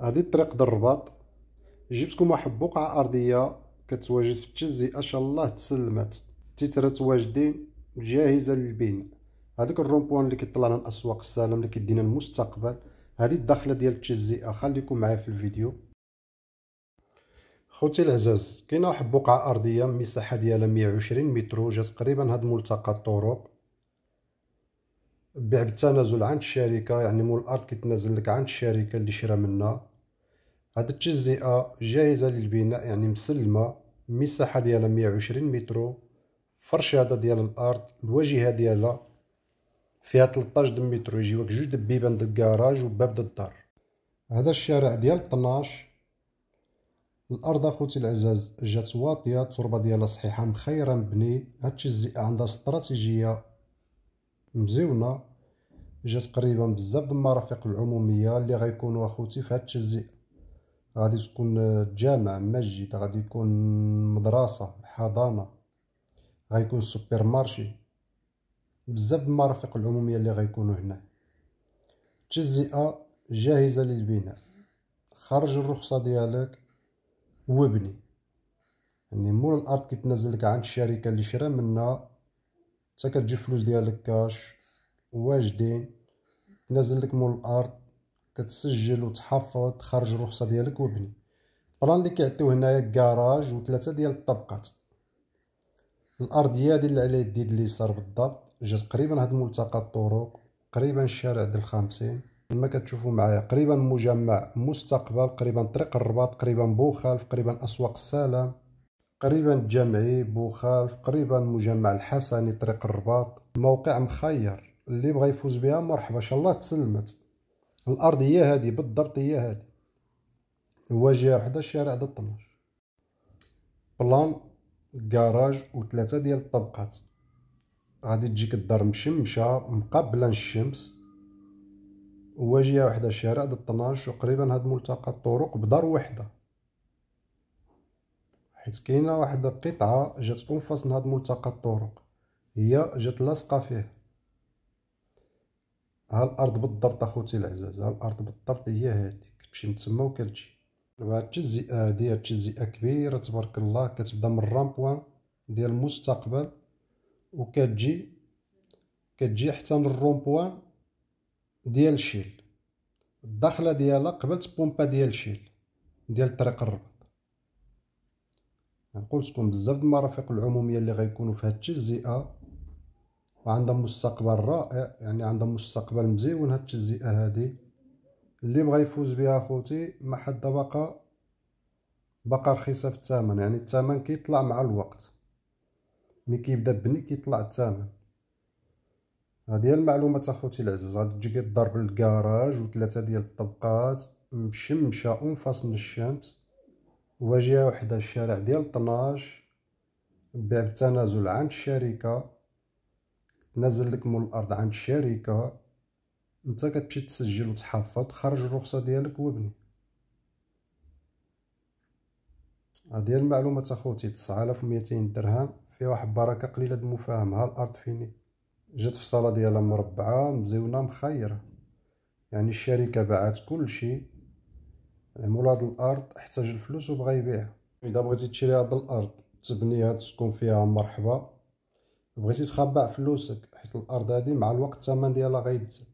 هذه الطريق ديال الرباط جبتكم واحد بقعة أرضية كتواجد في التجزئة شاء الله تسلمت تترات واجدين جاهزة للبناء هذاك الرومبوان اللي كيطلعنا الأسواق السلام اللي كيدينا المستقبل هذه الداخلة ديال التجزئة خليكم معايا في الفيديو خوتي العزاز كاينه واحد بقعة أرضية المساحة ديالها 120 متر جات قريبا هاد ملتقى الطرق بيع بالتنازل عند الشركه يعني مول الارض كيتنازل لك عند الشركه اللي شرا منها هاد التجزئه جاهزه للبناء يعني مسلمه المساحه ديالها مية وعشرين متر فرشاده ديال الارض الواجهه ديالها فيها 13 متر يجيوك جوج دبيبان ديال الكراج وباب ديال الدار هذا الشارع ديال 12 الارض اخوتي العزاز جات واطيه التربه ديالها صحيحه مخيره مبني هاد التجزئه عندها استراتيجيه مزيونه جات قريبا بزاف د المرافق العموميه اللي غيكونوا اخوتي في هذا التجزئ غادي تكون جامع مسجد غادي يكون مدرسه حضانه غيكون سوبر مارشي بزاف د المرافق العموميه اللي غيكونوا هنا التجزئه جاهزه للبناء خرج الرخصه ديالك وابني يعني مول الارض كيتنزل لك عند الشركه اللي شرا منها حتى كتجي الفلوس ديالك كاش واجدين تنزل لك مول الارض كتسجل وتحفظ تخرج الرخصه ديالك وبني البلان اللي كيعطيو هنايا كراج وثلاثه ديال الطبقات الارضيه ديال على يدي اليسار بالضبط جات تقريبا هاد ملتقى الطرق قريبا الشارع ديال الخامسين كما كتشوفوا معايا قريبا مجمع مستقبل قريبا طريق الرباط قريبا بوخالف قريبا اسواق السلام قريبا الجامعي بوخالف قريبا مجمع الحسني طريق الرباط موقع مخير اللي بغى يفوز بها مرحبا ان شاء الله تسلمت الارض هي هذه بالضبط هي هذه الواجهه حدا الشارع د 12 بلان كراج وثلاثه ديال الطبقات غادي تجيك الدار مشمشه مقابله الشمس واجهه وحده الشارع د 12 وقريبا هاد ملتقى الطرق بدار وحده حيت كاينه واحد القطعه جات اون فاس هاد ملتقى الطرق هي جات لاصقه فيه ها الارض بالضبط اخوتي العزاز ها الارض بالضبط هي هادي كتمشي من تما وكتجي دابا هاد التجزئه هادي هاد التجزئه كبيره تبارك الله كتبدا من الرامبوان ديال المستقبل وكتجي كتجي حتى من الرومبوان ديال شيل الداخله ديالها قبلت بومبا ديال شيل ديال طريق الرباط نقول يعني لكم بزاف د المرافق العموميه اللي غيكونوا في هاد التجزئه وعندها مستقبل رائع يعني عندها مستقبل مزيون هاد التجزئه هادي اللي بغى يفوز بها خوتي ما حد بقى بقى رخيصه في الثمن يعني الثمن كيطلع مع الوقت ملي كيبدا بني كيطلع الثمن هادي هي المعلومات اخوتي العزيز غادي تجي كضرب الكراج وثلاثه ديال الطبقات مشمشه من الشمس واجهه وحده الشارع ديال 12 باب بتنازل عن الشركه نازل لك مول الارض عند الشركه انت كتمشي تسجل وتحفظ خرج الرخصه ديالك وابني هذه المعلومات اخوتي 9200 درهم فيها واحد البركه قليله د ها الارض فيني جات في صاله ديالها مربعه مزيونه مخيره يعني الشركه باعت كل شيء يعني مولاد الارض احتاج الفلوس وبغى يبيعها اذا بغيتي تشري هاد الارض تبنيها تسكن فيها مرحبا بغيتي تخبع فلوسك حيت الارض هادي مع الوقت الثمن ديالها غيتزاد